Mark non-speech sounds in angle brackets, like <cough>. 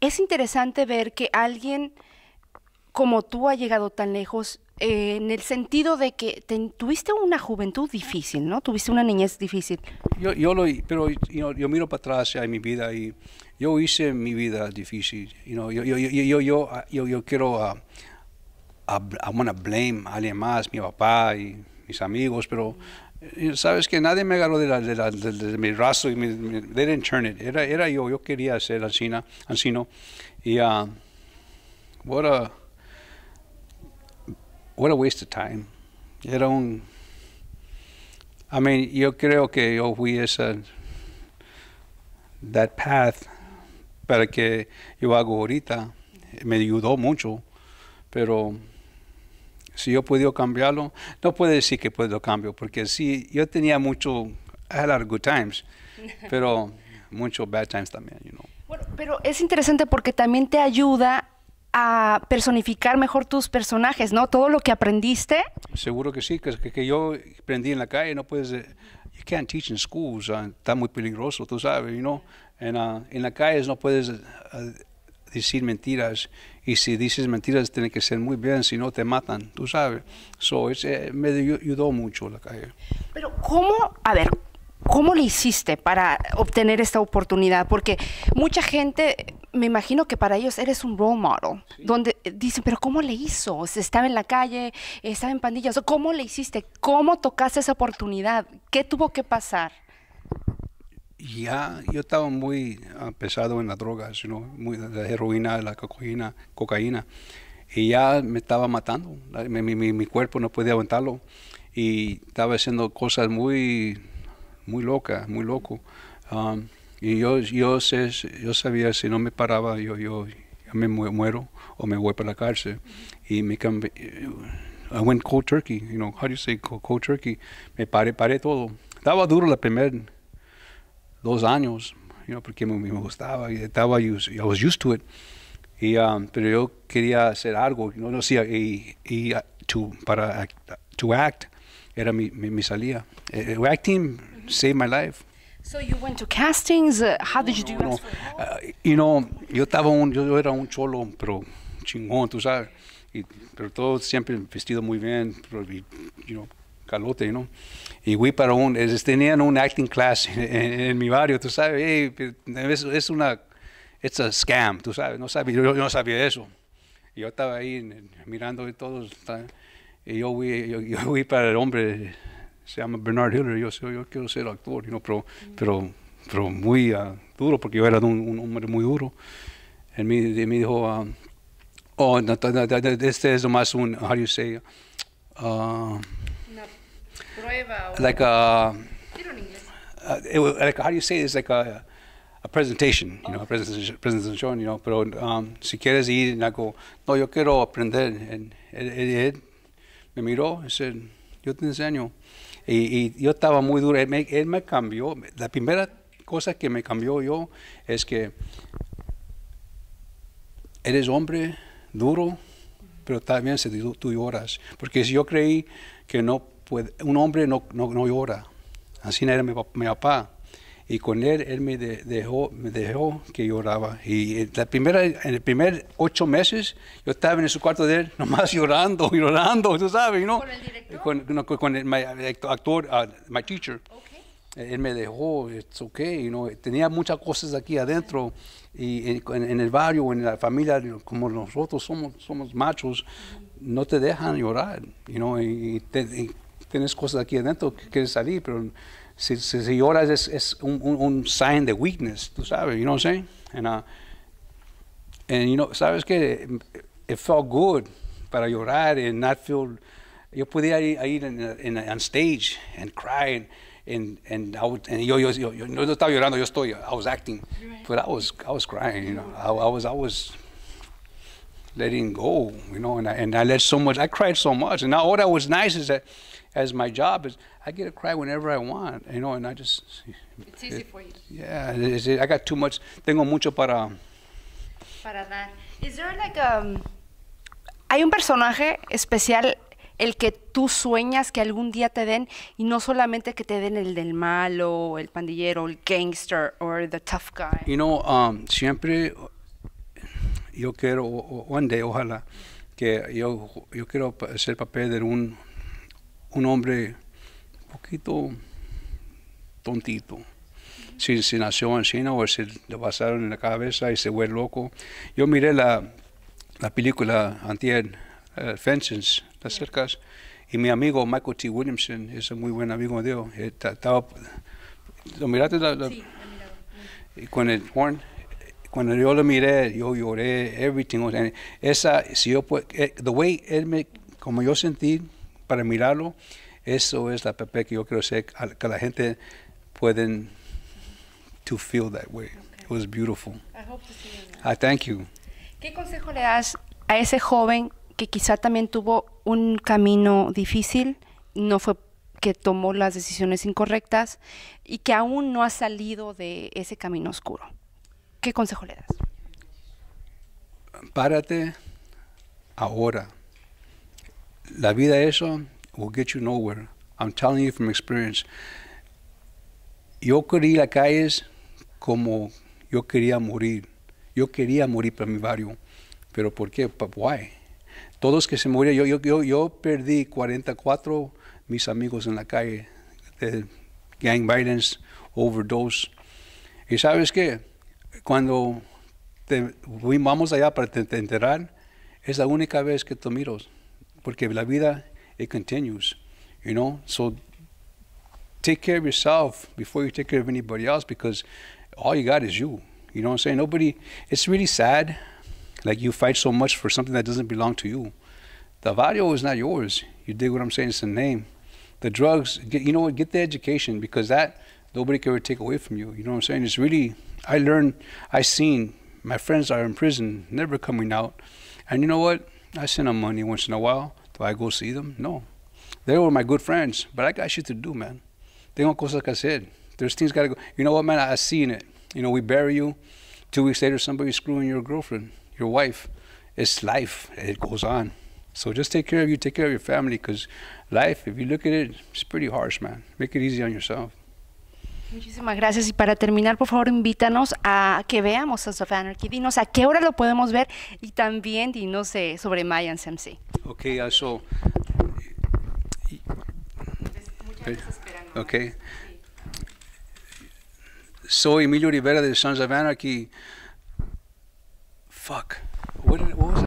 es interesante ver que alguien como tú ha llegado tan lejos eh, en el sentido de que tuviste una juventud difícil, ¿no? Tuviste una niñez difícil. Yo, lo, pero yo miro para atrás a mi vida y yo hice mi vida difícil. You yo, yo, yo, yo, yo, yo, ah, quiero, a, ah, ah, I, blame a alguien más, mi papá y mis amigos, pero sabes que nadie me agarró de, de, mi rastro, y they didn't turn it. Era, era yo, yo quería ser así ancino. Y uh, what, a, what a waste of time. Era un... I mean, yo creo que yo fui esa, that path para que yo hago ahorita. Me ayudó mucho, pero si yo puedo cambiarlo, no puede decir que puedo cambio porque sí, yo tenía mucho, I had a lot good times, <laughs> pero muchos bad times también, you know. Bueno, pero es interesante porque también te ayuda a personificar mejor tus personajes, ¿no? Todo lo que aprendiste. Seguro que sí, que, que yo aprendí en la calle, no puedes, eh, you can't teach in schools, ah, está muy peligroso, tú sabes, you know, en, ah, en la calle no puedes... Eh, decir mentiras y si dices mentiras tiene que ser muy bien, si no te matan, tú sabes. So, ese, me ayudó mucho la calle. Pero ¿cómo, a ver, cómo le hiciste para obtener esta oportunidad? Porque mucha gente, me imagino que para ellos eres un role model, donde eh, dicen, pero ¿cómo le hizo? O estaba en la calle, estaba en pandillas, ¿cómo le hiciste? ¿Cómo tocaste esa oportunidad? ¿Qué tuvo que pasar? ya yo estaba muy ah, pesado en las drogas, sino muy la heroína, la cocaína, cocaína y ya me estaba matando, mi, cuerpo no podía aguantarlo y estaba haciendo cosas muy muy locas, muy loco. Um, y yo sé, yo sabía si no me paraba yo yo me muero o me voy para la cárcel y me cambié I went cold turkey, you know, how do say cold turkey? Me paré, paré todo. Estaba duro la primera dos años, you porque me, me gustaba y estaba, I was used to it. Y, um, pero yo quería hacer algo, no lo hacía, y, y uh, to, para act, to act era mi, mi, salida. Eh, eh, acting saved my life. So you went to castings. Uh, how did you do? No, no. Uh, you know, yo estaba un, yo era un cholo, pero chingón, tú sabes. Y, pero todo siempre vestido muy bien, pero, you know, calote, ¿no? Y fui para un, es, tenían un acting class en, mi barrio, tú sabes, es, una, it's a scam, tú sabes, no sabía, yo, no sabía eso. yo estaba ahí mirando y todos, y yo fui, yo, para el hombre, se llama Bernard Hiller, yo, yo quiero ser actor, ¿no? pero, pero, pero muy ah, duro, porque yo era un, hombre muy duro. Él me, me dijo, ah, oh, este es más un, how do you say, ah, Prueba like a, uh, uh, it, like how do you say it's like a, a presentation, you know, a presentation, presentation you know, pero um, si quieres ir, y I go, no, yo quiero aprender, and él... me miró, y said, yo te enseño, y, yo estaba muy duro, él me, cambió, la primera cosa que me cambió yo es que eres hombre duro, pero también se tú, tú lloras. Porque si yo creí que no pues un hombre no, no, no, llora. Así era mi, papá. Y con él, él me dejó, me dejó que lloraba. Y eh, la primera, en el primer ocho meses, yo estaba en su cuarto de él, <laughs> nomás llorando, <laughs> llorando, tú sabes, ¿no? ¿Con el director? Con, el, actor, ah, my teacher. Eh, él me dejó, it's okay, you know? Tenía muchas cosas aquí adentro y en, el barrio, en la familia, como nosotros somos, somos machos, no te dejan llorar, you know, y, tienes cosas aquí adentro que quieres salir, pero si, si, si lloras es, es un, un, un, sign de weakness, tú sabes, you know what I'm saying? And, uh, and you know, sabes que it felt good para llorar and not feel, yo podía ir, ir en, en, on stage and cry and, and, and, I would, and yo, yo, yo, yo, no estaba llorando, yo estoy, I was acting, but I was, I was crying, you know, I, I was, I was letting go, you know, and I, and I let so much, I cried so much, and now all that was nice is that as my job is I get to cry whenever I want, you know, and I just. It's easy for you. Yeah, I got too much. Tengo mucho para. Para dar. Is there like um, hay un personaje especial el que tú sueñas que algún día te den y no solamente que te den el del malo, el pandillero, el gangster o the tough guy. You know, um, siempre yo quiero one day, ojalá que yo yo quiero hacer papel de un un hombre un poquito tontito. Si, si, nació en China o se le pasaron en la cabeza y se fue loco. Yo miré la, la película antier, Fences, eh, Las Cercas, y mi amigo Michael T. Williamson, es un muy buen amigo de él, eh, ¿Lo miraste? La, y con el cuando yo lo miré, yo lloré, everything. esa, si yo, eh, the way él me, como yo sentí, para mirarlo. Eso es la PP que yo creo que la gente pueden to feel that way. Fue It was beautiful. I hope thank you. ¿Qué consejo le das a ese joven que quizá también tuvo un camino difícil, no fue que tomó las decisiones incorrectas y que aún no ha salido de ese camino oscuro? ¿Qué consejo le das? Párate ahora. La vida eso will get you nowhere. I'm telling you from experience. Yo corrí las calles como yo quería morir. Yo quería morir para mi barrio. Pero ¿por qué? Why? Todos que se murieron, yo, yo, yo, yo perdí 44 mis amigos en la calle gang violence, overdose. Y sabes qué? Cuando vamos allá para te, enterar, es la única vez que te miras. porque la vida, it continues, you know? So take care of yourself before you take care of anybody else because all you got is you. You know what I'm saying? Nobody, it's really sad. Like you fight so much for something that doesn't belong to you. The value is not yours. You dig what I'm saying? It's the name. The drugs, get, you know what? Get the education because that nobody can ever take away from you. You know what I'm saying? It's really, I learned, I seen my friends are in prison, never coming out. And you know what? I send them money once in a while. Do I go see them? No. They were my good friends, but I got shit to do, man. They don't go like I said. There's things gotta go. You know what, man? I, I seen it. You know, we bury you. Two weeks later, somebody's screwing your girlfriend, your wife. It's life. It goes on. So just take care of you, take care of your family, because life, if you look at it, it's pretty harsh, man. Make it easy on yourself. Muchísimas gracias. Y para terminar, por favor, invítanos a que veamos Sons of Anarchy. Dinos a qué hora lo podemos ver y también dinos sé eh, sobre Mayan MC. Ok, so. Soy Emilio Rivera de Sons of Anarchy. Fuck.